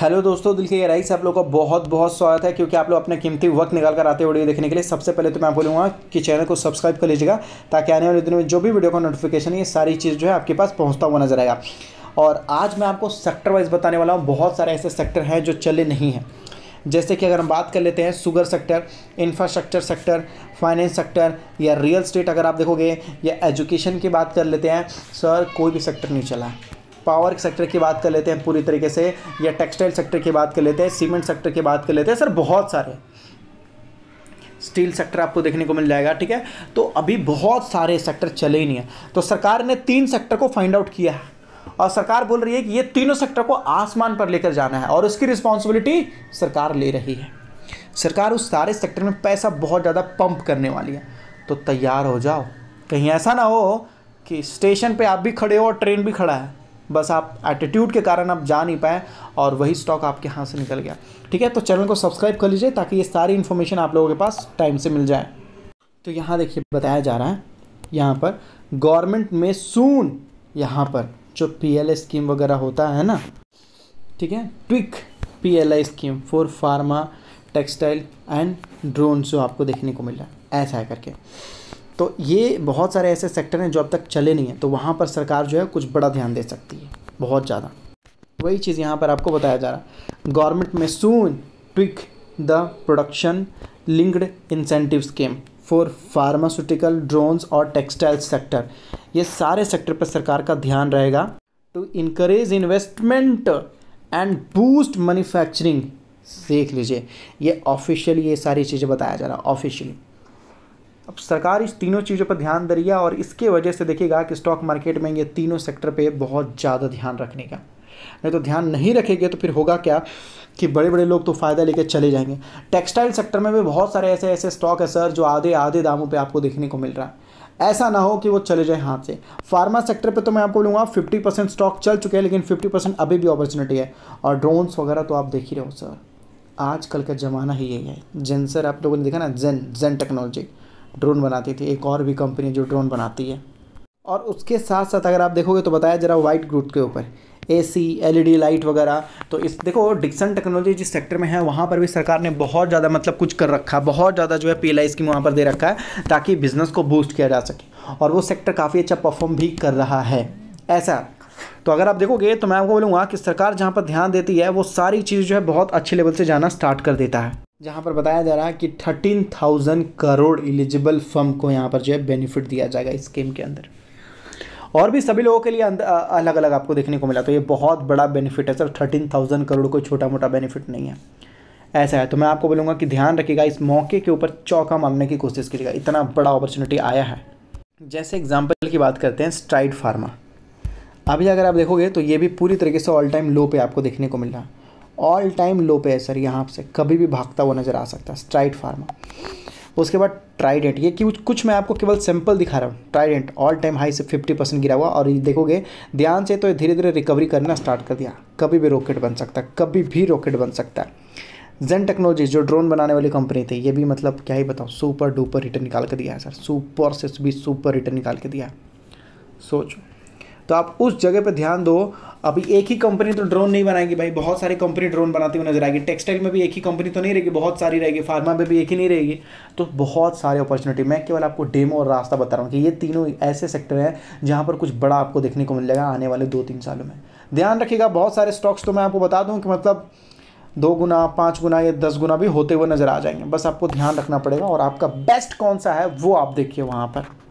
hello दोस्तों दिल के गहराई से आप लोगों का बहुत बहुत स्वागत है क्योंकि आप लोग अपना कीमती वक्त निकाल कर आते वीडियो देखने के लिए सबसे पहले तो मैं बोलूँगा कि चैनल को सब्सक्राइब कर लीजिएगा ताकि आने वाले दिनों में जो भी वीडियो का नोटिफिकेशन है ये सारी चीज़ जो है आपके पास पहुँचता हुआ नजर आएगा और आज मैं आपको सेक्टर वाइज बताने वाला हूँ बहुत सारे ऐसे सेक्टर हैं जो चले नहीं हैं जैसे कि अगर हम बात कर लेते हैं sugar sector infrastructure sector finance sector या रियल स्टेट अगर आप देखोगे या एजुकेशन की बात कर लेते हैं सर कोई भी सेक्टर नहीं चला है पावर सेक्टर की बात कर लेते हैं पूरी तरीके से या टेक्सटाइल सेक्टर की बात कर लेते हैं सीमेंट सेक्टर की बात कर लेते हैं सर बहुत सारे स्टील सेक्टर आपको देखने को मिल जाएगा ठीक है तो अभी बहुत सारे सेक्टर चले ही नहीं है तो सरकार ने तीन सेक्टर को फाइंड आउट किया है और सरकार बोल रही है कि ये तीनों सेक्टर को आसमान पर लेकर जाना है और उसकी रिस्पॉन्सिबिलिटी सरकार ले रही है सरकार उस सारे सेक्टर में पैसा बहुत ज़्यादा पंप करने वाली है तो तैयार हो जाओ कहीं ऐसा ना हो कि स्टेशन पे आप भी खड़े हो और ट्रेन भी खड़ा है बस आप एटीट्यूड के कारण आप जा नहीं पाए और वही स्टॉक आपके हाथ से निकल गया ठीक है तो चैनल को सब्सक्राइब कर लीजिए ताकि ये सारी इन्फॉर्मेशन आप लोगों के पास टाइम से मिल जाए तो यहाँ देखिए बताया जा रहा है यहाँ पर गवर्नमेंट में सून यहाँ पर जो पी स्कीम वगैरह होता है ना ठीक है tweak P scheme for pharma textile and drone जो आपको देखने को मिल रहा है ऐसा है करके तो ये बहुत सारे ऐसे सेक्टर हैं जो अब तक चले नहीं हैं तो वहाँ पर सरकार जो है कुछ बड़ा ध्यान दे सकती है बहुत ज़्यादा वही चीज़ यहाँ पर आपको बताया जा रहा गवर्नमेंट में soon tweak the production linked incentive scheme for pharmaceutical drones और टेक्सटाइल सेक्टर ये सारे सेक्टर पर सरकार का ध्यान रहेगा to encourage investment and boost manufacturing देख लीजिए ये ऑफिशियली ये सारी चीज़ें बताया जा रहा है ऑफिशियली अब सरकार इस तीनों चीज़ों पर ध्यान दे रही है और इसके वजह से देखिएगा कि स्टॉक मार्केट में ये तीनों सेक्टर पे बहुत ज़्यादा ध्यान रखने का नहीं तो ध्यान नहीं रखेंगे तो फिर होगा क्या कि बड़े बड़े लोग तो फ़ायदा लेकर चले जाएंगे टेक्सटाइल सेक्टर में भी बहुत सारे ऐसे ऐसे स्टॉक है सर जो आधे आधे दामों पर आपको देखने को मिल रहा है ऐसा ना हो कि वो चले जाए हाथ से फार्मा सेक्टर पे तो मैं आपको बोलूँगा 50 परसेंट स्टॉक चल चुके हैं लेकिन 50 परसेंट अभी भी अपॉर्चुनिटी है और ड्रोन्स वगैरह तो आप देख ही रहे हो सर आजकल का ज़माना ही यही है जेन सर आप लोगों ने देखा ना जेन जेन टेक्नोलॉजी ड्रोन बनाती थी एक और भी कंपनी जो ड्रोन बनाती है और उसके साथ साथ अगर आप देखोगे तो बताया ज़रा वाइट ग्रुप के ऊपर A C L E D light वगैरह तो इस देखो डिक्सन टेक्नोलॉजी जिस सेक्टर में है वहाँ पर भी सरकार ने बहुत ज़्यादा मतलब कुछ कर रखा है बहुत ज़्यादा जो है पी एल आई स्कीम वहाँ पर दे रखा है ताकि बिज़नेस को बूस्ट किया जा सके और वो सेक्टर काफ़ी अच्छा परफॉर्म भी कर रहा है ऐसा तो अगर आप देखोगे तो मैं आपको बोलूँगा कि सरकार जहाँ पर ध्यान देती है वो सारी चीज़ जो है बहुत अच्छे लेवल से जाना स्टार्ट कर देता है जहाँ पर बताया जा रहा है कि thirteen thousand crore eligible firm को यहाँ पर जो है बेनिफिट दिया जाएगा इस स्कीम के अंदर और भी सभी लोगों के लिए अलग अलग आपको देखने को मिला तो ये बहुत बड़ा बेनिफिट है सर थर्टीन थाउजेंड करोड़ कोई छोटा मोटा बेनिफिट नहीं है ऐसा है तो मैं आपको बोलूँगा कि ध्यान रखिएगा इस मौके के ऊपर चौका मारने की कोशिश कीजिएगा इतना बड़ा अपॉर्चुनिटी आया है जैसे एग्जाम्पल की बात करते हैं स्ट्राइड फार्मा अभी अगर आप देखोगे तो ये भी पूरी तरीके से ऑल टाइम लो पे आपको देखने को मिल रहा है ऑल टाइम लो पे है सर यहाँ से कभी भी भागता हुआ नज़र आ सकता है स्ट्राइट फार्मा उसके बाद ट्राइडेंट ये कि कुछ मैं आपको केवल सैंपल दिखा रहा हूँ ट्राइडेंट ऑल टाइम हाई से 50 परसेंट गिरा हुआ और ये देखोगे ध्यान से तो धीरे धीरे रिकवरी करना स्टार्ट कर दिया कभी भी रॉकेट बन सकता है कभी भी रॉकेट बन सकता है जेन टेक्नोलॉजी जो ड्रोन बनाने वाली कंपनी थी ये भी मतलब क्या ही बताऊँ सुपर डुपर रिटर्न निकाल के दिया है सर सुपर से भी सुपर रिटर्न निकाल के दिया सोचो तो आप उस जगह पर ध्यान दो अभी एक ही कंपनी तो ड्रोन नहीं बनाएगी भाई बहुत सारी कंपनी ड्रोन बनाती हुई नजर आएगी टेक्सटाइल में भी एक ही कंपनी तो नहीं रहेगी बहुत सारी रहेगी फार्मा में भी एक ही नहीं रहेगी तो बहुत सारे अपॉर्चुनिटी मैं केवल आपको डेमो और रास्ता बता रहा हूँ कि ये तीनों ऐसे सेक्टर हैं जहाँ पर कुछ बड़ा आपको देखने को मिलेगा आने वाले दो तीन सालों में ध्यान रखिएगा बहुत सारे स्टॉक्स तो मैं आपको बता दूँ कि मतलब दो गुना पाँच गुना या दस गुना भी होते हुए नज़र आ जाएंगे बस आपको ध्यान रखना पड़ेगा और आपका बेस्ट कौन सा है वो आप देखिए वहाँ पर